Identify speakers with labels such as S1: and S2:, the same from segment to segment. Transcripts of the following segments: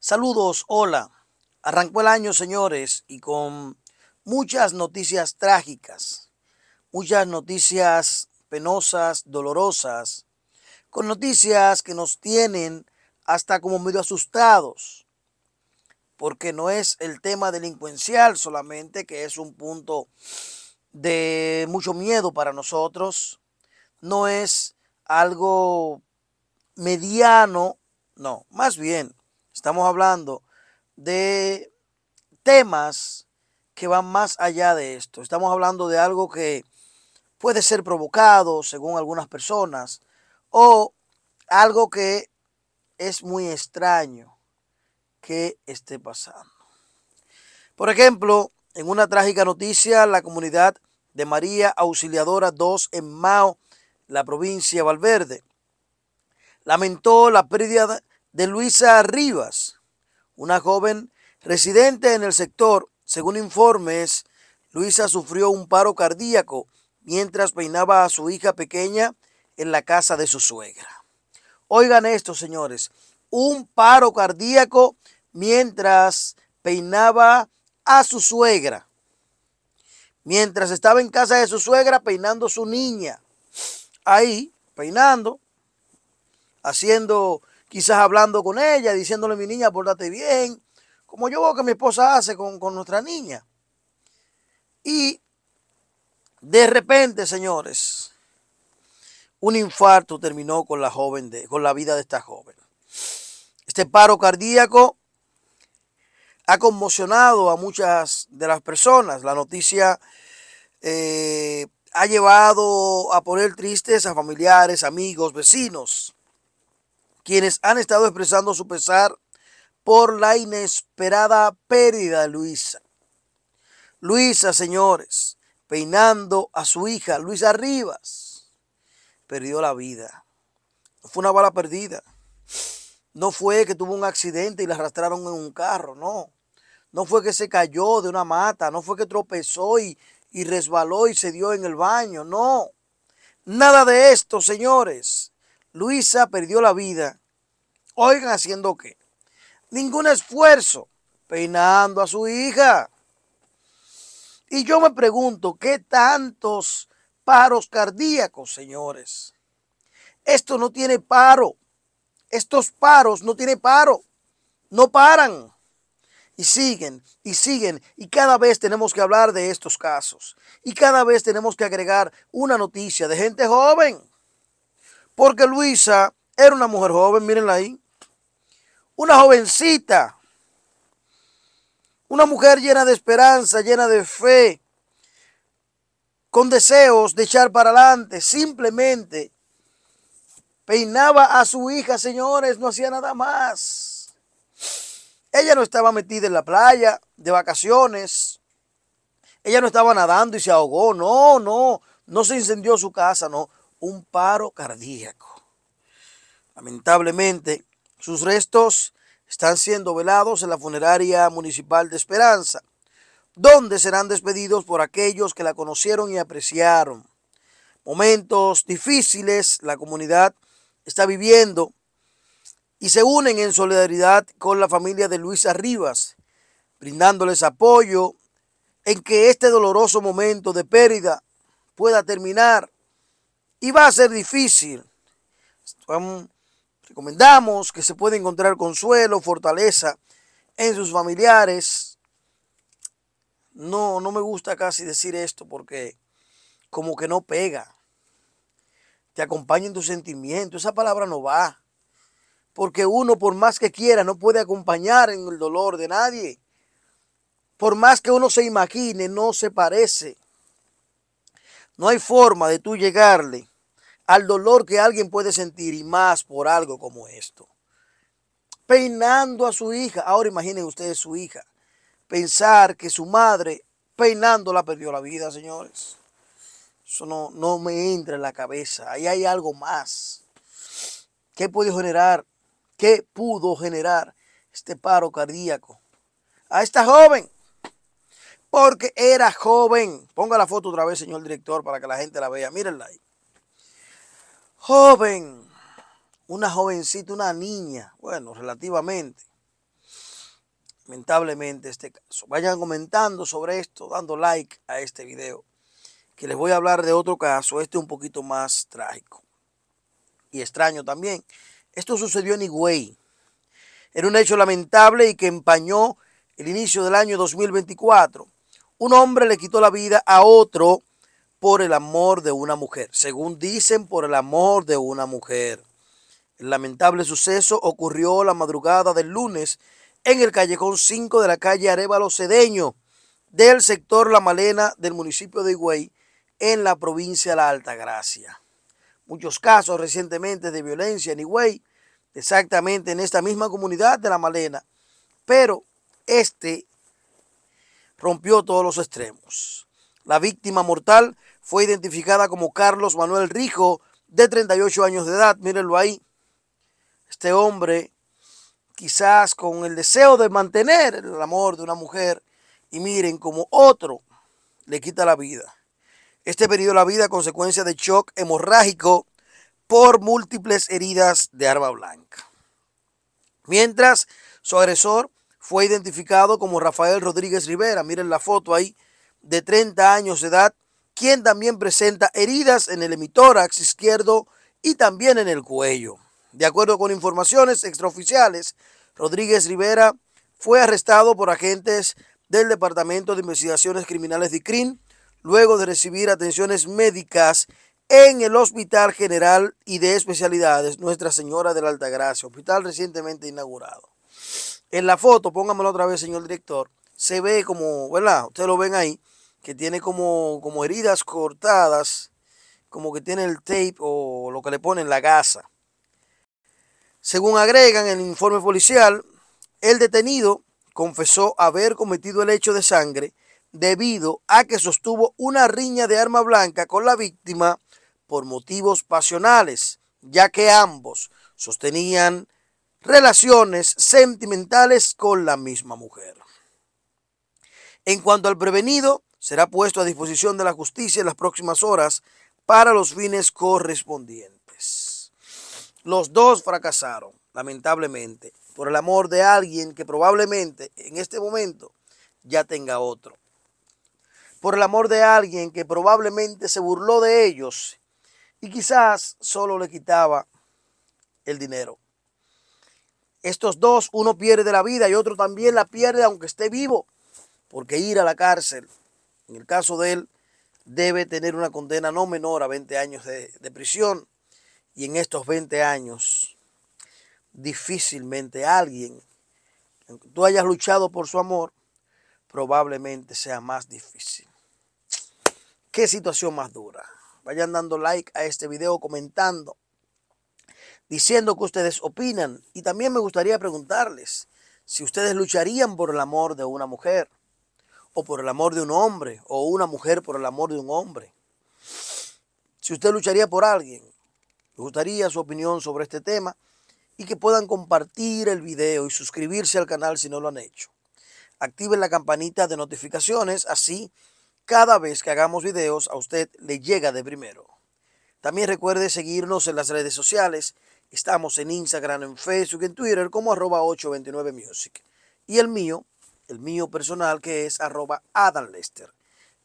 S1: Saludos, hola. Arrancó el año, señores, y con muchas noticias trágicas, muchas noticias penosas, dolorosas, con noticias que nos tienen hasta como medio asustados, porque no es el tema delincuencial solamente, que es un punto de mucho miedo para nosotros, no es algo mediano, no, más bien Estamos hablando de temas que van más allá de esto. Estamos hablando de algo que puede ser provocado, según algunas personas, o algo que es muy extraño que esté pasando. Por ejemplo, en una trágica noticia, la comunidad de María Auxiliadora 2 en Mao, la provincia de Valverde, lamentó la pérdida de Luisa Rivas, una joven residente en el sector. Según informes, Luisa sufrió un paro cardíaco mientras peinaba a su hija pequeña en la casa de su suegra. Oigan esto, señores, un paro cardíaco mientras peinaba a su suegra. Mientras estaba en casa de su suegra peinando a su niña. Ahí, peinando, haciendo quizás hablando con ella, diciéndole, mi niña, pórtate bien, como yo veo que mi esposa hace con, nuestra niña. Y de repente, señores, un infarto terminó con la, joven de, con la vida de esta joven. Este paro cardíaco ha conmocionado a muchas de las personas. La noticia eh, ha llevado a poner tristes a familiares, amigos, vecinos quienes han estado expresando su pesar por la inesperada pérdida de Luisa. Luisa, señores, peinando a su hija, Luisa Rivas, perdió la vida. Fue una bala perdida. No fue que tuvo un accidente y la arrastraron en un carro, no. No fue que se cayó de una mata, no fue que tropezó y, y resbaló y se dio en el baño, no. Nada de esto, señores. Luisa perdió la vida Oigan, ¿haciendo qué? Ningún esfuerzo peinando a su hija. Y yo me pregunto, ¿qué tantos paros cardíacos, señores? Esto no tiene paro. Estos paros no tienen paro. No paran. Y siguen, y siguen. Y cada vez tenemos que hablar de estos casos. Y cada vez tenemos que agregar una noticia de gente joven. Porque Luisa era una mujer joven, mírenla ahí una jovencita, una mujer llena de esperanza, llena de fe, con deseos de echar para adelante, simplemente peinaba a su hija, señores, no hacía nada más. Ella no estaba metida en la playa, de vacaciones. Ella no estaba nadando y se ahogó. No, no, no se incendió su casa, no. Un paro cardíaco. Lamentablemente, sus restos están siendo velados en la funeraria municipal de Esperanza, donde serán despedidos por aquellos que la conocieron y apreciaron. Momentos difíciles la comunidad está viviendo y se unen en solidaridad con la familia de Luisa Rivas, brindándoles apoyo en que este doloroso momento de pérdida pueda terminar. Y va a ser difícil. Recomendamos que se pueda encontrar consuelo, fortaleza en sus familiares. No, no me gusta casi decir esto porque como que no pega. Te en tus sentimientos. Esa palabra no va. Porque uno, por más que quiera, no puede acompañar en el dolor de nadie. Por más que uno se imagine, no se parece. No hay forma de tú llegarle al dolor que alguien puede sentir y más por algo como esto. Peinando a su hija, ahora imaginen ustedes su hija, pensar que su madre peinándola perdió la vida, señores. Eso no, no me entra en la cabeza, ahí hay algo más. ¿Qué puede generar? ¿Qué pudo generar este paro cardíaco? A esta joven, porque era joven. Ponga la foto otra vez, señor director, para que la gente la vea. Mírenla ahí joven, una jovencita, una niña, bueno, relativamente. Lamentablemente este caso. Vayan comentando sobre esto, dando like a este video, que les voy a hablar de otro caso, este un poquito más trágico y extraño también. Esto sucedió en Higüey. Era un hecho lamentable y que empañó el inicio del año 2024. Un hombre le quitó la vida a otro por el amor de una mujer, según dicen por el amor de una mujer. El lamentable suceso ocurrió la madrugada del lunes en el callejón 5 de la calle Arevalo Cedeño del sector La Malena del municipio de Higüey en la provincia de La Altagracia. Muchos casos recientemente de violencia en Higüey, exactamente en esta misma comunidad de La Malena, pero este rompió todos los extremos. La víctima mortal fue identificada como Carlos Manuel Rijo, de 38 años de edad. Mírenlo ahí. Este hombre, quizás con el deseo de mantener el amor de una mujer, y miren como otro le quita la vida. Este perdió la vida a consecuencia de shock hemorrágico por múltiples heridas de arma blanca. Mientras, su agresor fue identificado como Rafael Rodríguez Rivera. Miren la foto ahí de 30 años de edad, quien también presenta heridas en el hemitórax izquierdo y también en el cuello. De acuerdo con informaciones extraoficiales, Rodríguez Rivera fue arrestado por agentes del Departamento de Investigaciones Criminales de crin luego de recibir atenciones médicas en el Hospital General y de Especialidades Nuestra Señora de la Altagracia, hospital recientemente inaugurado. En la foto, póngamelo otra vez, señor director, se ve como, ¿verdad? Ustedes lo ven ahí, que tiene como, como heridas cortadas, como que tiene el tape o lo que le ponen, la gasa. Según agregan en el informe policial, el detenido confesó haber cometido el hecho de sangre debido a que sostuvo una riña de arma blanca con la víctima por motivos pasionales, ya que ambos sostenían relaciones sentimentales con la misma mujer. En cuanto al prevenido, será puesto a disposición de la justicia en las próximas horas para los fines correspondientes. Los dos fracasaron, lamentablemente, por el amor de alguien que probablemente en este momento ya tenga otro. Por el amor de alguien que probablemente se burló de ellos y quizás solo le quitaba el dinero. Estos dos, uno pierde la vida y otro también la pierde aunque esté vivo porque ir a la cárcel, en el caso de él, debe tener una condena no menor a 20 años de, prisión. Y en estos 20 años, difícilmente alguien, aunque tú hayas luchado por su amor, probablemente sea más difícil. ¿Qué situación más dura? Vayan dando like a este video, comentando, diciendo que ustedes opinan. Y también me gustaría preguntarles si ustedes lucharían por el amor de una mujer por el amor de un hombre, o una mujer por el amor de un hombre. Si usted lucharía por alguien, me gustaría su opinión sobre este tema y que puedan compartir el video y suscribirse al canal si no lo han hecho. Activen la campanita de notificaciones, así cada vez que hagamos videos a usted le llega de primero. También recuerde seguirnos en las redes sociales. Estamos en Instagram, en Facebook, en Twitter como arroba 829music. Y el mío, el mío personal que es arroba Lester.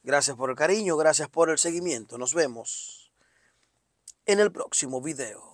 S1: Gracias por el cariño, gracias por el seguimiento. Nos vemos en el próximo video.